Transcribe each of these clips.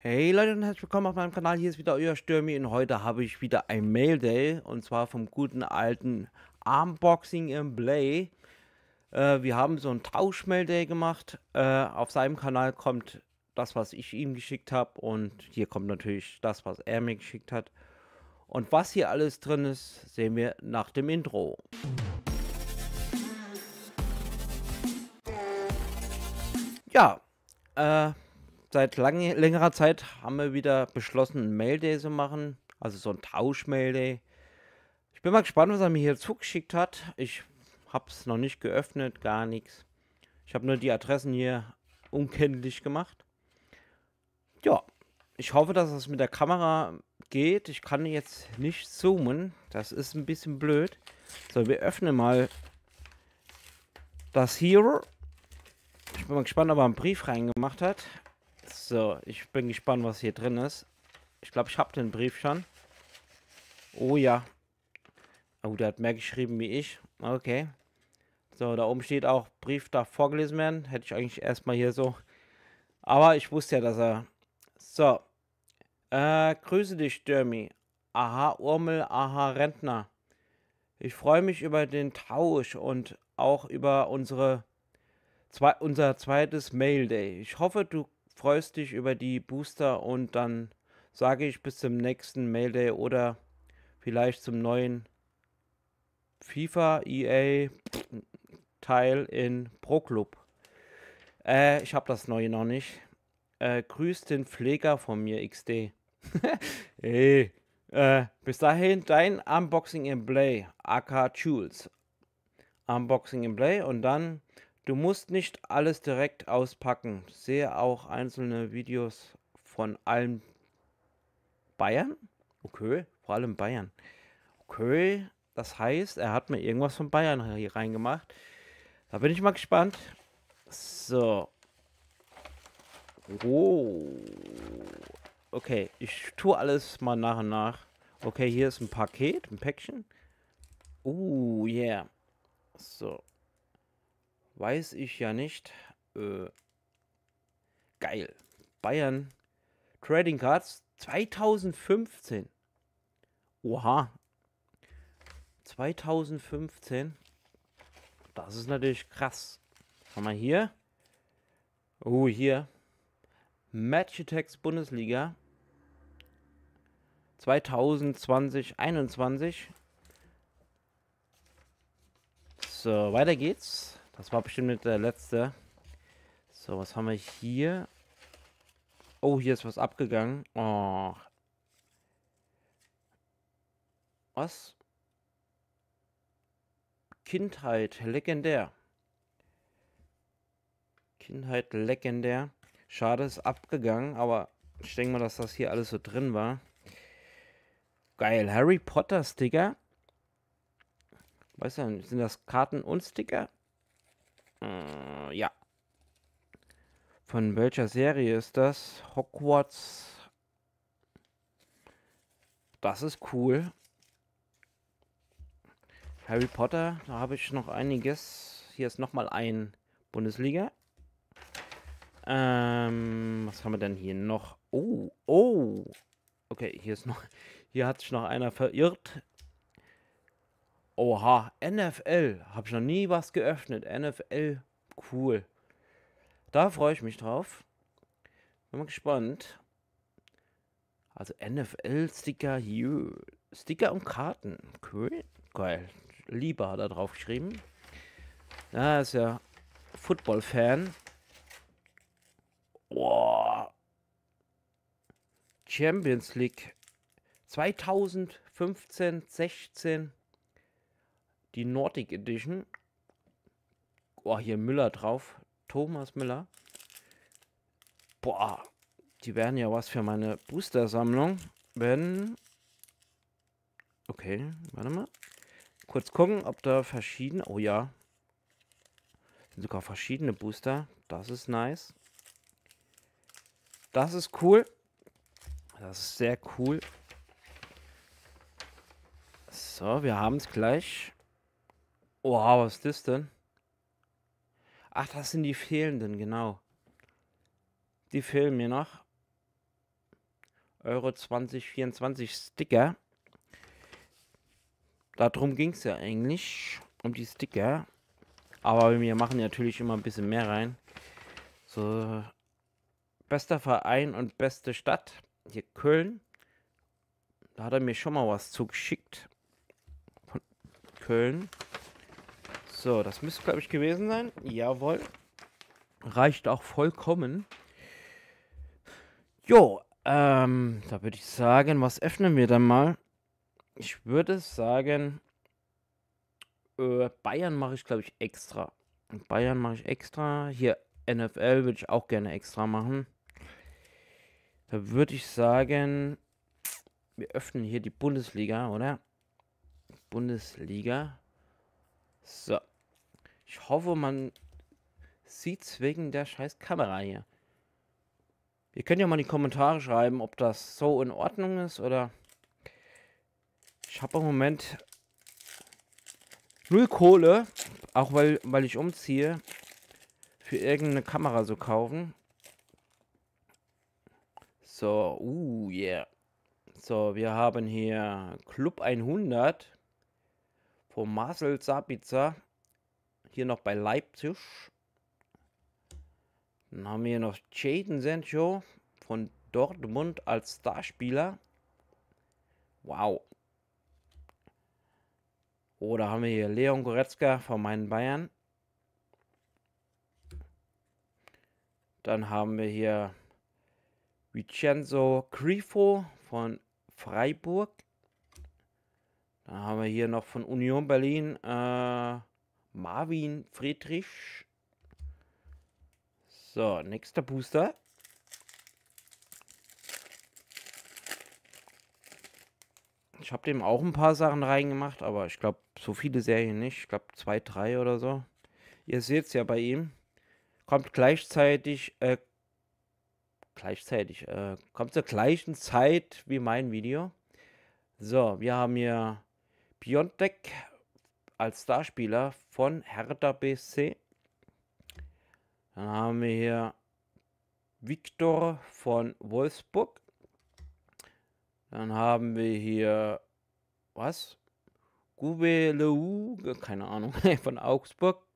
Hey Leute und herzlich willkommen auf meinem Kanal. Hier ist wieder euer Stürmi und heute habe ich wieder ein Mail Day und zwar vom guten alten Armboxing in Play. Äh, wir haben so ein Tausch Mail Day gemacht. Äh, auf seinem Kanal kommt das, was ich ihm geschickt habe und hier kommt natürlich das, was er mir geschickt hat. Und was hier alles drin ist, sehen wir nach dem Intro. Ja, äh, seit lang, längerer Zeit haben wir wieder beschlossen, ein Mail-Day zu machen. Also so ein Tausch-Mail-Day. Ich bin mal gespannt, was er mir hier zugeschickt hat. Ich habe es noch nicht geöffnet, gar nichts. Ich habe nur die Adressen hier unkenntlich gemacht. Ja, ich hoffe, dass es mit der Kamera geht. Ich kann jetzt nicht zoomen. Das ist ein bisschen blöd. So, wir öffnen mal das hier. Ich bin mal gespannt, ob er einen Brief reingemacht hat. So, ich bin gespannt, was hier drin ist. Ich glaube, ich habe den Brief schon. Oh ja. Oh, der hat mehr geschrieben wie ich. Okay. So, da oben steht auch, Brief darf vorgelesen werden. Hätte ich eigentlich erstmal hier so. Aber ich wusste ja, dass er... So. Äh, grüße dich, Dörmi. Aha, Urmel, aha, Rentner. Ich freue mich über den Tausch und auch über unsere, zwei, unser zweites Mail Day. Ich hoffe, du freust dich über die Booster und dann sage ich bis zum nächsten Mailday oder vielleicht zum neuen FIFA EA Teil in Pro Club. Äh, ich habe das neue noch nicht. Äh, grüß den Pfleger von mir, XD. hey. äh, bis dahin dein Unboxing in Play, aka Jules. Unboxing in Play und dann Du musst nicht alles direkt auspacken. Sehe auch einzelne Videos von allen Bayern. Okay, vor allem Bayern. Okay, das heißt, er hat mir irgendwas von Bayern hier reingemacht. Da bin ich mal gespannt. So. Oh. Okay, ich tue alles mal nach und nach. Okay, hier ist ein Paket, ein Päckchen. Oh, yeah. So, Weiß ich ja nicht. Äh, geil. Bayern Trading Cards 2015. Oha. 2015. Das ist natürlich krass. Haben wir hier. Oh, hier. Match Attacks Bundesliga 2020, 21. So, weiter geht's. Das war bestimmt nicht der letzte. So, was haben wir hier? Oh, hier ist was abgegangen. Oh. Was? Kindheit, legendär. Kindheit, legendär. Schade, ist abgegangen, aber ich denke mal, dass das hier alles so drin war. Geil, Harry Potter Sticker. Weißt du, sind das Karten und Sticker? Äh, ja. Von welcher Serie ist das? Hogwarts. Das ist cool. Harry Potter, da habe ich noch einiges. Hier ist nochmal ein Bundesliga. Ähm, was haben wir denn hier noch? Oh, oh. Okay, hier ist noch. Hier hat sich noch einer verirrt. Oha, NFL. Habe ich noch nie was geöffnet. NFL, cool. Da freue ich mich drauf. Bin mal gespannt. Also NFL-Sticker hier. Sticker und Karten. Cool. Geil. Lieber hat er drauf geschrieben. Ja, ist ja Football-Fan. Boah. Champions League 2015, 16 die Nordic Edition. Boah, hier Müller drauf. Thomas Müller. Boah, die werden ja was für meine Booster-Sammlung. Wenn. Okay, warte mal. Kurz gucken, ob da verschiedene. Oh ja. Sind sogar verschiedene Booster. Das ist nice. Das ist cool. Das ist sehr cool. So, wir haben es gleich. Wow, was ist das denn? Ach, das sind die fehlenden, genau. Die fehlen mir noch. Euro 2024 Sticker. Darum ging es ja eigentlich, um die Sticker. Aber wir machen natürlich immer ein bisschen mehr rein. So, bester Verein und beste Stadt. Hier Köln. Da hat er mir schon mal was zugeschickt. Von Köln. So, das müsste, glaube ich, gewesen sein. Jawohl. Reicht auch vollkommen. Jo, ähm, da würde ich sagen, was öffnen wir dann mal? Ich würde sagen, äh, Bayern mache ich, glaube ich, extra. Bayern mache ich extra. Hier NFL würde ich auch gerne extra machen. Da würde ich sagen, wir öffnen hier die Bundesliga, oder? Bundesliga. So. Ich hoffe, man sieht es wegen der scheiß Kamera hier. Ihr könnt ja mal in die Kommentare schreiben, ob das so in Ordnung ist oder... Ich habe im Moment null Kohle, auch weil, weil ich umziehe, für irgendeine Kamera zu kaufen. So, uh, yeah. So, wir haben hier Club 100 von Marcel Sabitzer. Hier noch bei Leipzig. Dann haben wir hier noch Jaden Sancho von Dortmund als Starspieler. Wow. Oder haben wir hier Leon Goretzka von meinen Bayern. Dann haben wir hier Vincenzo Grifo von Freiburg. Dann haben wir hier noch von Union Berlin äh, Marvin Friedrich. So, nächster Booster. Ich habe dem auch ein paar Sachen reingemacht, aber ich glaube, so viele Serien nicht. Ich glaube, zwei, drei oder so. Ihr seht es ja bei ihm. Kommt gleichzeitig, äh, gleichzeitig, äh, kommt zur gleichen Zeit wie mein Video. So, wir haben hier Biontech als Starspieler von Hertha BC. Dann haben wir hier Viktor von Wolfsburg. Dann haben wir hier, was? Gubeleu, keine Ahnung, von Augsburg.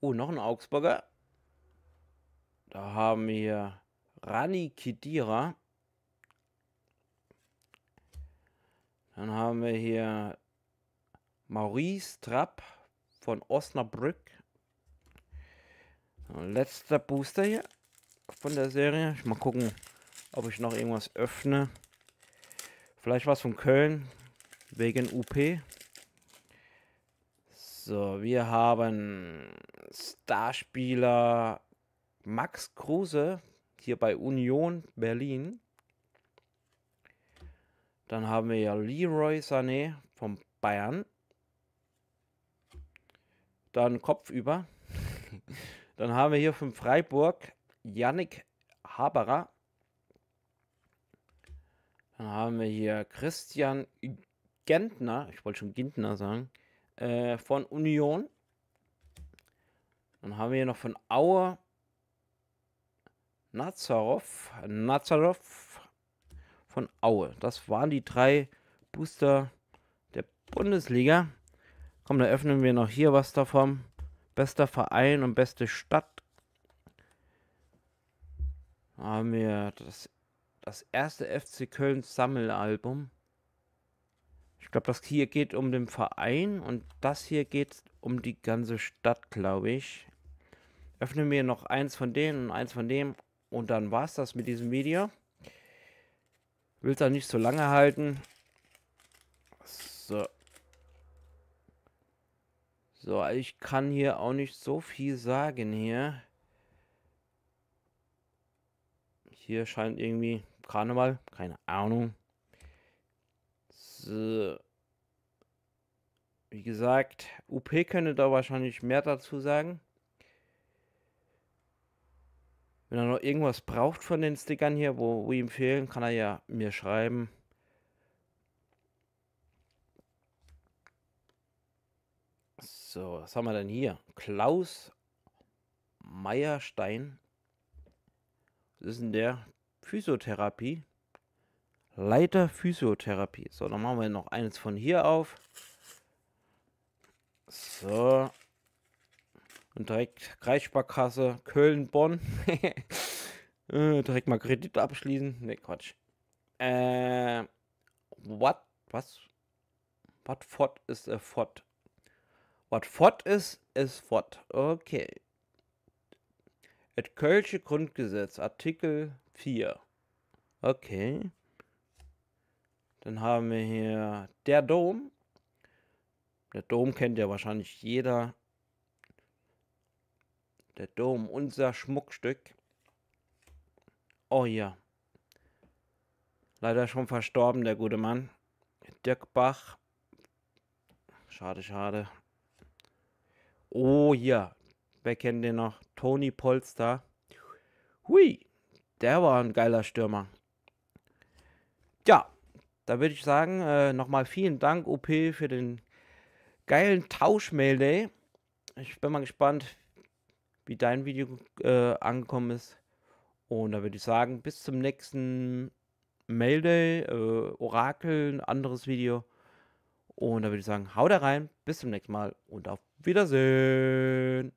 Oh, noch ein Augsburger. Da haben wir hier Rani Kidira. Dann haben wir hier Maurice Trapp von Osnabrück. Äh, letzter Booster hier von der Serie. Ich mal gucken, ob ich noch irgendwas öffne. Vielleicht was von Köln wegen UP. So, wir haben Starspieler Max Kruse hier bei Union Berlin. Dann haben wir ja Leroy Sané von Bayern. Dann kopfüber. Dann haben wir hier von Freiburg Yannick Haberer. Dann haben wir hier Christian Gentner, ich wollte schon Gentner sagen, äh, von Union. Dann haben wir hier noch von Aue Nazarov, Nazarov von Aue. Das waren die drei Booster der Bundesliga. Komm, dann öffnen wir noch hier was davon. Bester Verein und beste Stadt. Da haben wir das, das erste FC Köln Sammelalbum. Ich glaube, das hier geht um den Verein und das hier geht um die ganze Stadt, glaube ich. Öffnen wir noch eins von denen und eins von dem. Und dann war es das mit diesem Video. Will es auch nicht so lange halten. So. So, also ich kann hier auch nicht so viel sagen hier. Hier scheint irgendwie Karneval, keine Ahnung. So. Wie gesagt, UP könnte da wahrscheinlich mehr dazu sagen. Wenn er noch irgendwas braucht von den Stickern hier, wo, wo ihm fehlen, kann er ja mir schreiben. So, was haben wir denn hier? Klaus Meierstein. Das ist denn der Physiotherapie. Leiter Physiotherapie. So, dann machen wir noch eines von hier auf. So. Und direkt Kreissparkasse Köln-Bonn. Äh, direkt mal Kredit abschließen. Ne, Quatsch. Äh, what? Was? What fort ist a fort? Was fort ist, ist fort. Okay. Et Kölsche Grundgesetz, Artikel 4. Okay. Dann haben wir hier der Dom. Der Dom kennt ja wahrscheinlich jeder. Der Dom, unser Schmuckstück. Oh ja. Leider schon verstorben, der gute Mann. Dirk Bach. Schade, schade. Oh ja, wer kennt den noch? Tony Polster. Hui, der war ein geiler Stürmer. Ja, da würde ich sagen, äh, nochmal vielen Dank, OP, für den geilen Tauschmail Day. Ich bin mal gespannt, wie dein Video äh, angekommen ist. Und da würde ich sagen, bis zum nächsten Mail Day, äh, Orakel, ein anderes Video. Und da würde ich sagen, hau da rein, bis zum nächsten Mal und auf Wiedersehen.